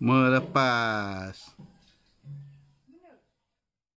melepas